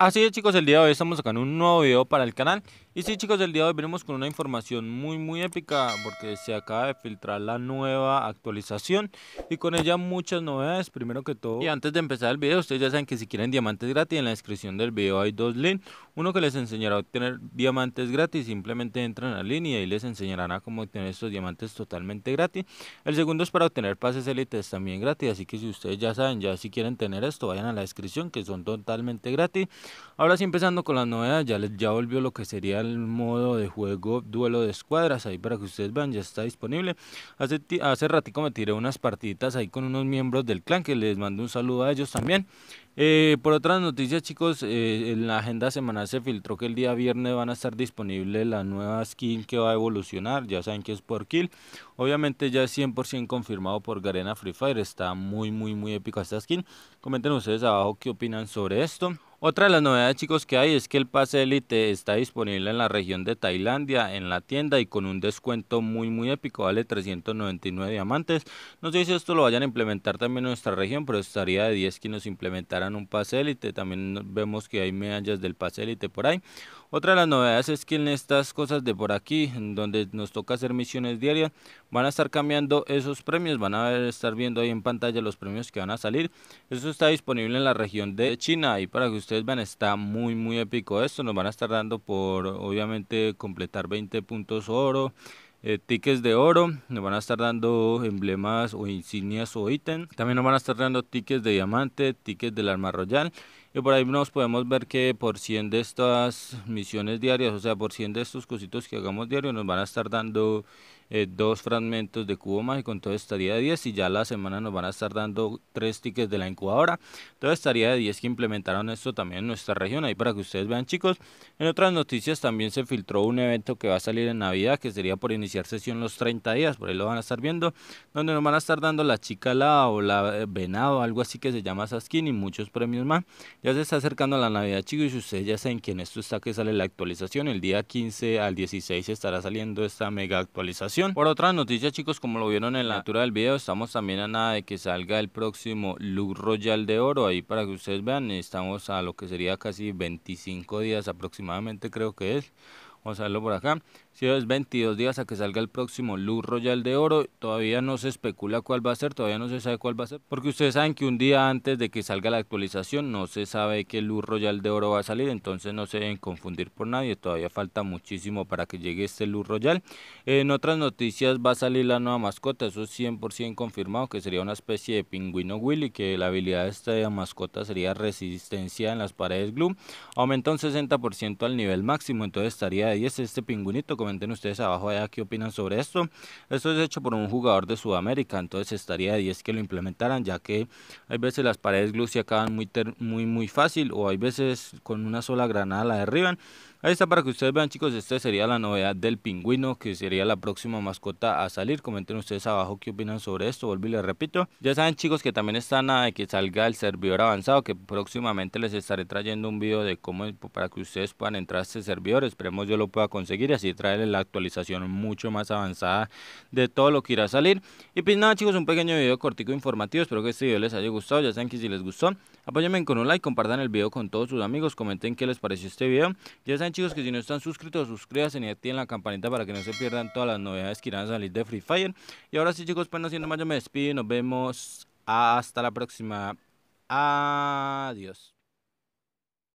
Así es chicos, el día de hoy estamos sacando un nuevo video para el canal y sí chicos, el día de hoy venimos con una información muy muy épica porque se acaba de filtrar la nueva actualización y con ella muchas novedades, primero que todo. Y antes de empezar el video, ustedes ya saben que si quieren diamantes gratis, en la descripción del video hay dos links. Uno que les enseñará a obtener diamantes gratis, simplemente entran a línea y ahí les enseñarán a cómo obtener estos diamantes totalmente gratis. El segundo es para obtener pases élites también gratis, así que si ustedes ya saben, ya si quieren tener esto, vayan a la descripción que son totalmente gratis. Ahora sí empezando con las novedades, ya, les, ya volvió lo que sería el modo de juego duelo de escuadras, ahí para que ustedes vean, ya está disponible. Hace, hace ratico me tiré unas partiditas ahí con unos miembros del clan, que les mando un saludo a ellos también. Eh, por otras noticias, chicos, eh, en la agenda semanal se filtró que el día viernes van a estar disponible la nueva skin que va a evolucionar. Ya saben que es por kill. Obviamente, ya es 100% confirmado por Garena Free Fire. Está muy, muy, muy épica esta skin. Comenten ustedes abajo qué opinan sobre esto. Otra de las novedades chicos que hay es que el pase élite está disponible en la región de Tailandia, en la tienda y con un descuento muy muy épico, vale 399 diamantes. No sé si esto lo vayan a implementar también en nuestra región, pero estaría de 10 que nos implementaran un pase élite. También vemos que hay medallas del pase élite por ahí. Otra de las novedades es que en estas cosas de por aquí, donde nos toca hacer misiones diarias, van a estar cambiando esos premios, van a estar viendo ahí en pantalla los premios que van a salir. Eso está disponible en la región de China, y para que ustedes vean, está muy muy épico esto, nos van a estar dando por obviamente completar 20 puntos oro. Eh, tickets de oro, nos van a estar dando emblemas o insignias o ítem. También nos van a estar dando tickets de diamante, tickets del arma royal y por ahí nos podemos ver que por 100 de estas misiones diarias, o sea, por 100 de estos cositos que hagamos diario, nos van a estar dando eh, dos fragmentos de cubo mágico, entonces estaría de 10 y ya la semana nos van a estar dando tres tickets de la incubadora, entonces estaría de 10 que implementaron esto también en nuestra región, ahí para que ustedes vean chicos, en otras noticias también se filtró un evento que va a salir en Navidad, que sería por iniciar sesión los 30 días, por ahí lo van a estar viendo, donde nos van a estar dando la chica o la eh, venado, algo así que se llama Saskin y muchos premios más, ya se está acercando la Navidad, chicos, y si ustedes ya saben quién en esto está que sale la actualización. El día 15 al 16 estará saliendo esta mega actualización. Por otra noticia, chicos, como lo vieron en la ah. altura del video, estamos también a nada de que salga el próximo look royal de oro. Ahí para que ustedes vean, estamos a lo que sería casi 25 días aproximadamente, creo que es. Vamos a verlo por acá. Si es 22 días a que salga el próximo Luz Royal de Oro, todavía no se especula cuál va a ser, todavía no se sabe cuál va a ser, porque ustedes saben que un día antes de que salga la actualización no se sabe qué Luz Royal de Oro va a salir, entonces no se deben confundir por nadie, todavía falta muchísimo para que llegue este Luz Royal. En otras noticias va a salir la nueva mascota, eso es 100% confirmado, que sería una especie de pingüino Willy, que la habilidad de esta mascota sería resistencia en las paredes glue, aumenta un 60% al nivel máximo, entonces estaría de 10 este pingüinito comenten ustedes abajo allá qué opinan sobre esto. Esto es hecho por un jugador de Sudamérica, entonces estaría de 10 que lo implementaran, ya que hay veces las paredes glue acaban muy, muy, muy fácil o hay veces con una sola granada la derriban. Ahí está para que ustedes vean chicos, esta sería la novedad del pingüino, que sería la próxima mascota a salir. Comenten ustedes abajo qué opinan sobre esto, volví y les repito. Ya saben chicos que también está nada de que salga el servidor avanzado, que próximamente les estaré trayendo un video de cómo para que ustedes puedan entrar a este servidor. Esperemos yo lo pueda conseguir y así traer la actualización mucho más avanzada de todo lo que irá a salir. Y pues nada chicos, un pequeño video cortico informativo, espero que este video les haya gustado, ya saben que si les gustó, apóyenme con un like, compartan el video con todos sus amigos, comenten qué les pareció este video. Ya saben chicos que si no están suscritos, suscríbanse y activen la campanita para que no se pierdan todas las novedades que irán a salir de Free Fire. Y ahora sí chicos, pues no siendo más yo me despido y nos vemos hasta la próxima. Adiós.